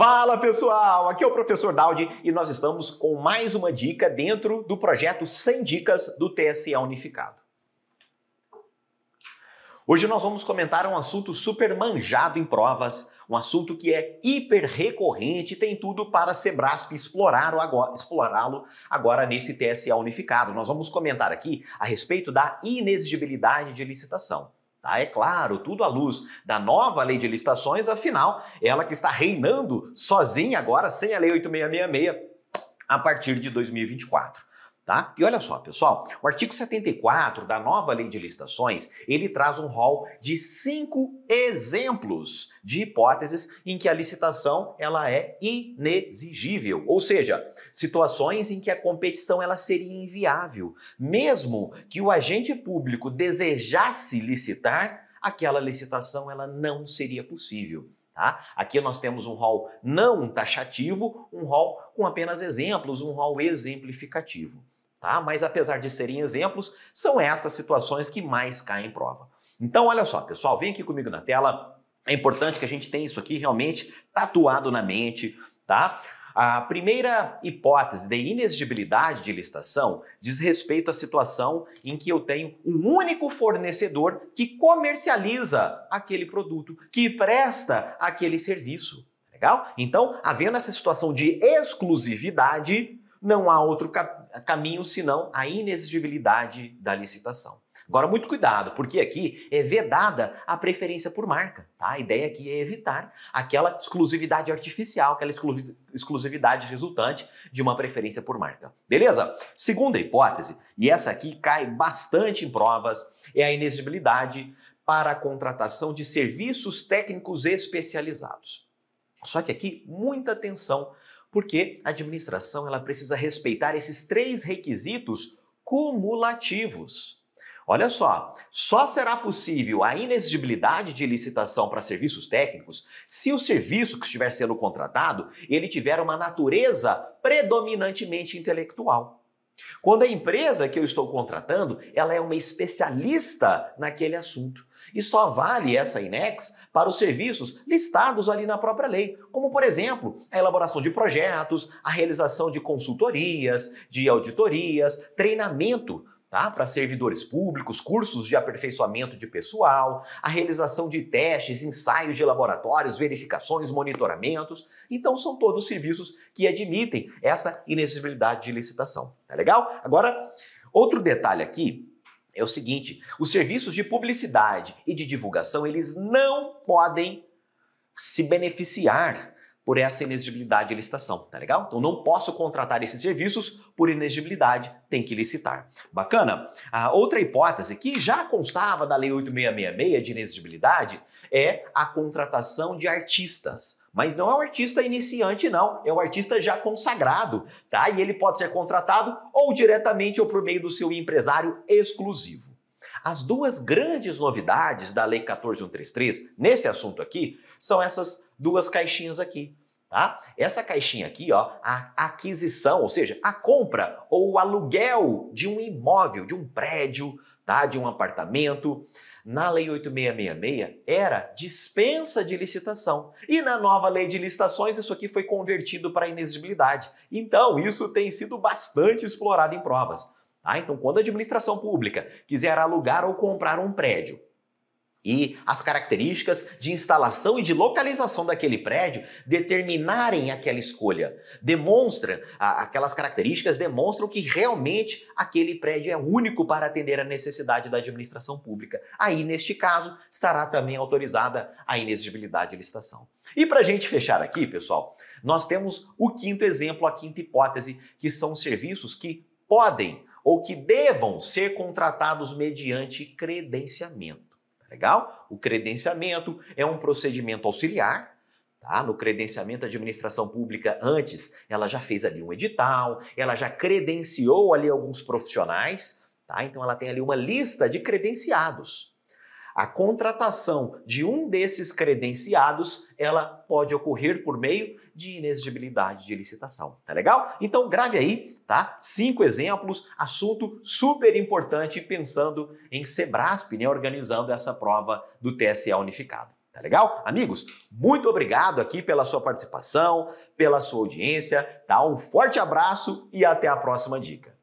Fala pessoal, aqui é o professor Daldi e nós estamos com mais uma dica dentro do projeto 100 Dicas do TSE Unificado. Hoje nós vamos comentar um assunto super manjado em provas, um assunto que é hiper recorrente e tem tudo para explorar, explorá-lo agora, agora nesse TSE Unificado. Nós vamos comentar aqui a respeito da inexigibilidade de licitação. Tá? É claro, tudo à luz da nova lei de licitações, afinal, ela que está reinando sozinha agora, sem a lei 8666, a partir de 2024. Tá? E olha só, pessoal, o artigo 74 da nova lei de licitações, ele traz um rol de cinco exemplos de hipóteses em que a licitação ela é inexigível, ou seja, situações em que a competição ela seria inviável, mesmo que o agente público desejasse licitar, aquela licitação ela não seria possível. Tá? Aqui nós temos um rol não taxativo, um rol com apenas exemplos, um rol exemplificativo tá? Mas apesar de serem exemplos, são essas situações que mais caem em prova. Então, olha só, pessoal, vem aqui comigo na tela. É importante que a gente tenha isso aqui realmente tatuado na mente, tá? A primeira hipótese de inexigibilidade de licitação diz respeito à situação em que eu tenho um único fornecedor que comercializa aquele produto, que presta aquele serviço. Tá legal? Então, havendo essa situação de exclusividade, não há outro caminho senão a inexigibilidade da licitação. Agora, muito cuidado, porque aqui é vedada a preferência por marca. Tá? A ideia aqui é evitar aquela exclusividade artificial, aquela exclusividade resultante de uma preferência por marca. Beleza? Segunda hipótese, e essa aqui cai bastante em provas, é a inexigibilidade para a contratação de serviços técnicos especializados. Só que aqui, muita atenção porque a administração ela precisa respeitar esses três requisitos cumulativos. Olha só, só será possível a inexigibilidade de licitação para serviços técnicos se o serviço que estiver sendo contratado ele tiver uma natureza predominantemente intelectual. Quando a empresa que eu estou contratando, ela é uma especialista naquele assunto. E só vale essa INEX para os serviços listados ali na própria lei, como, por exemplo, a elaboração de projetos, a realização de consultorias, de auditorias, treinamento Tá? para servidores públicos, cursos de aperfeiçoamento de pessoal, a realização de testes, ensaios de laboratórios, verificações, monitoramentos. Então, são todos serviços que admitem essa inexigibilidade de licitação. Tá legal? Agora, outro detalhe aqui é o seguinte, os serviços de publicidade e de divulgação, eles não podem se beneficiar por essa inexigibilidade de licitação, tá legal? Então não posso contratar esses serviços por inexigibilidade, tem que licitar. Bacana? A outra hipótese que já constava da Lei 8666 de inexigibilidade é a contratação de artistas. Mas não é um artista iniciante, não. É um artista já consagrado, tá? E ele pode ser contratado ou diretamente ou por meio do seu empresário exclusivo. As duas grandes novidades da Lei 14133 nesse assunto aqui são essas duas caixinhas aqui tá? Essa caixinha aqui, ó, a aquisição, ou seja, a compra ou o aluguel de um imóvel, de um prédio, tá? De um apartamento. Na lei 8666 era dispensa de licitação. E na nova lei de licitações isso aqui foi convertido para inexigibilidade. Então, isso tem sido bastante explorado em provas. Tá? Então, quando a administração pública quiser alugar ou comprar um prédio e as características de instalação e de localização daquele prédio determinarem aquela escolha. Demonstra, aquelas características demonstram que realmente aquele prédio é único para atender a necessidade da administração pública. Aí, neste caso, estará também autorizada a inexigibilidade de licitação. E para a gente fechar aqui, pessoal, nós temos o quinto exemplo, a quinta hipótese, que são serviços que podem ou que devam ser contratados mediante credenciamento. Legal? O credenciamento é um procedimento auxiliar. Tá? No credenciamento, a administração pública, antes, ela já fez ali um edital, ela já credenciou ali alguns profissionais, tá? então ela tem ali uma lista de credenciados. A contratação de um desses credenciados, ela pode ocorrer por meio de inexigibilidade de licitação, tá legal? Então grave aí, tá? Cinco exemplos, assunto super importante pensando em Sebrasp, né, organizando essa prova do TSE unificado, tá legal? Amigos, muito obrigado aqui pela sua participação, pela sua audiência, tá? Um forte abraço e até a próxima dica.